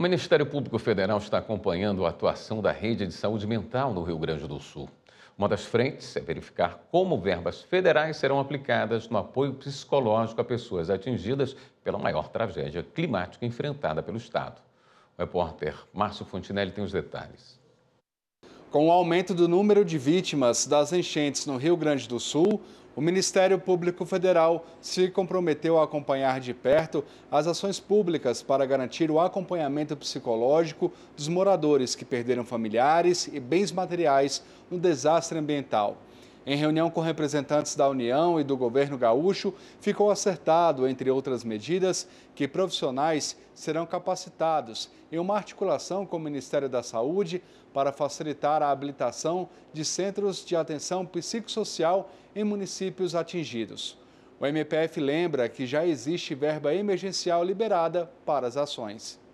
O Ministério Público Federal está acompanhando a atuação da rede de saúde mental no Rio Grande do Sul. Uma das frentes é verificar como verbas federais serão aplicadas no apoio psicológico a pessoas atingidas pela maior tragédia climática enfrentada pelo Estado. O repórter Márcio Fontinelli tem os detalhes. Com o aumento do número de vítimas das enchentes no Rio Grande do Sul, o Ministério Público Federal se comprometeu a acompanhar de perto as ações públicas para garantir o acompanhamento psicológico dos moradores que perderam familiares e bens materiais no desastre ambiental. Em reunião com representantes da União e do governo gaúcho, ficou acertado, entre outras medidas, que profissionais serão capacitados em uma articulação com o Ministério da Saúde para facilitar a habilitação de centros de atenção psicossocial em municípios atingidos. O MPF lembra que já existe verba emergencial liberada para as ações.